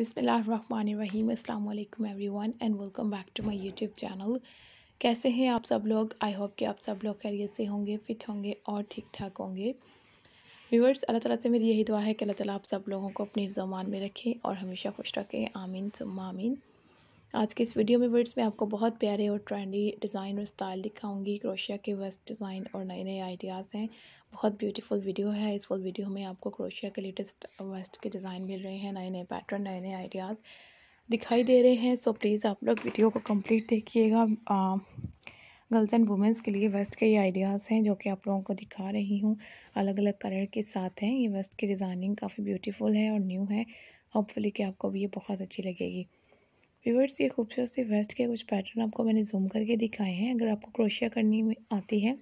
बिसमीम अल्लाम everyone and welcome back to my YouTube channel कैसे हैं आप सब लोग आई होप कि आप सब लोग खैरियत से होंगे फिट होंगे और ठीक ठाक होंगे व्यूवर्स अल्लाह ताला से मेरी यही दुआ है कि अल्लाह ताला आप सब लोगों को अपनी जमान में रखें और हमेशा खुश रखें आमीन सुम्मा आमीन आज के इस वीडियो में वर्ड्स में आपको बहुत प्यारे और ट्रेंडी डिज़ाइन और स्टाइल दिखाऊंगी क्रोशिया के वेस्ट डिज़ाइन और नए नए आइडियाज़ हैं बहुत ब्यूटीफुल वीडियो है इस फुल वीडियो में आपको क्रोशिया के लेटेस्ट वेस्ट के डिज़ाइन मिल रहे हैं नए नए पैटर्न नए नए आइडियाज़ दिखाई दे रहे हैं सो प्लीज़ आप लोग वीडियो को कम्प्लीट देखिएगा गर्ल्स एंड वुमेंस के लिए वेस्ट के ये आइडियाज़ हैं जो कि आप लोगों को दिखा रही हूँ अलग अलग कलर के साथ हैं ये वेस्ट की डिज़ाइनिंग काफ़ी ब्यूटीफुल है और न्यू है होपफुली कि आपको भी ये बहुत अच्छी लगेगी व्यूवर्स ये खूबसूरत से वेस्ट के कुछ पैटर्न आपको मैंने जूम करके दिखाए हैं अगर आपको क्रोशिया करनी आती है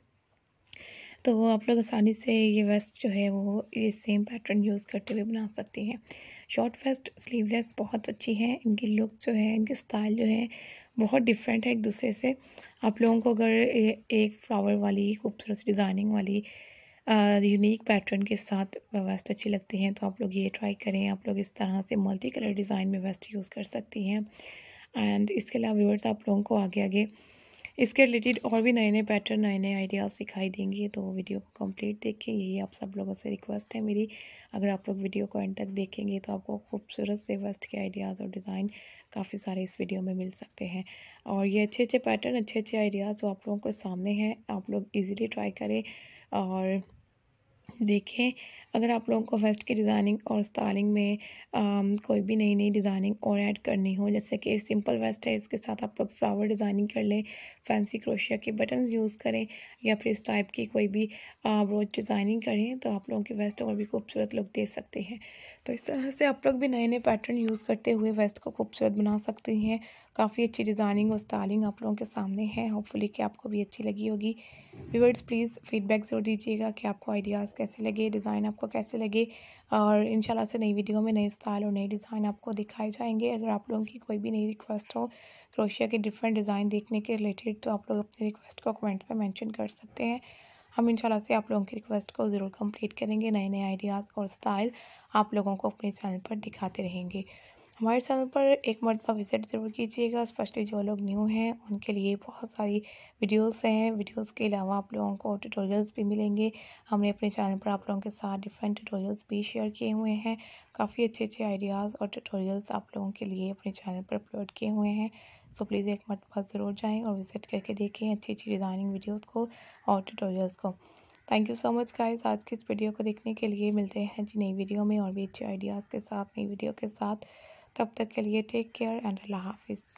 तो आप लोग आसानी से ये वेस्ट जो है वो ये सेम पैटर्न यूज़ करते हुए बना सकती हैं शॉर्ट वेस्ट स्लीवलेस बहुत अच्छी है इनकी लुक जो है इनकी स्टाइल जो है बहुत डिफरेंट है एक दूसरे से आप लोगों को अगर एक फ्लावर वाली खूबसूरत डिज़ाइनिंग वाली यूनिक पैटर्न के साथ वेस्ट अच्छी लगती हैं तो आप लोग ये ट्राई करें आप लोग इस तरह से मल्टी कलर डिज़ाइन में वेस्ट यूज़ कर सकती हैं एंड इसके अलावा व्यूअर्स आप लोगों को आगे आगे इसके रिलेटेड और भी नए नए पैटर्न नए नए आइडियाज़ सिखाई देंगे तो वीडियो को कंप्लीट देखें यही आप सब लोगों से रिक्वेस्ट है मेरी अगर आप लोग वीडियो को एंड तक देखेंगे तो आपको खूबसूरत से वेस्ट के आइडियाज़ और डिज़ाइन काफ़ी सारे इस वीडियो में मिल सकते हैं और ये अच्छे अच्छे पैटर्न अच्छे अच्छे आइडियाज़ जो आप लोगों के सामने हैं आप लोग ईज़िली ट्राई करें और देखें अगर आप लोगों को वेस्ट की डिज़ाइनिंग और स्टाइलिंग में आ, कोई भी नई नई डिज़ाइनिंग और ऐड करनी हो जैसे कि सिंपल वेस्ट है इसके साथ आप लोग फ्लावर डिज़ाइनिंग कर लें फैंसी क्रोशिया के बटन्स यूज़ करें या फिर इस टाइप की कोई भी ब्रोच डिज़ाइनिंग करें तो आप लोगों की वेस्ट और भी खूबसूरत लुक दे सकते हैं तो इस तरह से आप लोग भी नए नए पैटर्न यूज़ करते हुए वेस्ट को खूबसूरत बना सकते हैं काफ़ी अच्छी डिज़ाइनिंग और स्टाइलिंग आप लोगों के सामने है होपफुली कि आपको भी अच्छी लगी होगी व्यूवर्स प्लीज़ फीडबैक ज़रूर दीजिएगा कि आपको आइडियाज़ कैसे लगे डिज़ाइन आपको कैसे लगे और इन से नई वीडियो में नए स्टाइल और नए डिज़ाइन आपको दिखाए जाएंगे अगर आप लोगों की कोई भी नई रिक्वेस्ट हो क्रोशिया के डिफरेंट डिज़ाइन देखने के रिलेटेड तो आप लोग अपनी रिक्वेस्ट को कमेंट में मैंशन कर सकते हैं हम इंशाल्लाह से आप लोगों की रिक्वेस्ट को ज़रूर कंप्लीट करेंगे नए नए आइडियाज़ और स्टाइल आप लोगों को अपने चैनल पर दिखाते रहेंगे हमारे चैनल पर एक मरतबा विज़िट ज़रूर कीजिएगा स्पेशली जो लोग न्यू हैं उनके लिए बहुत सारी वीडियोस हैं वीडियोस के अलावा आप लोगों को ट्यूटोरियल्स भी मिलेंगे हमने अपने चैनल पर आप लोगों के साथ डिफरेंट ट्यूटोरियल्स भी शेयर किए हुए हैं काफ़ी अच्छे अच्छे आइडियाज़ और ट्यूटोरियल्स आप लोगों के लिए अपने चैनल पर अपलोड किए हुए हैं सो प्लीज़ एक मरतबा ज़रूर जाएँ और विज़िट करके देखें अच्छी अच्छी डिज़ाइनिंग वीडियोज़ को और ट्यूटोरियल्स को thank you so much guys आज की इस वीडियो को देखने के लिए मिलते हैं जी नई वीडियो में और भी अच्छे आइडियाज़ के साथ नई वीडियो के साथ तब तक के लिए टेक केयर एंड अल्लाह हाफिज़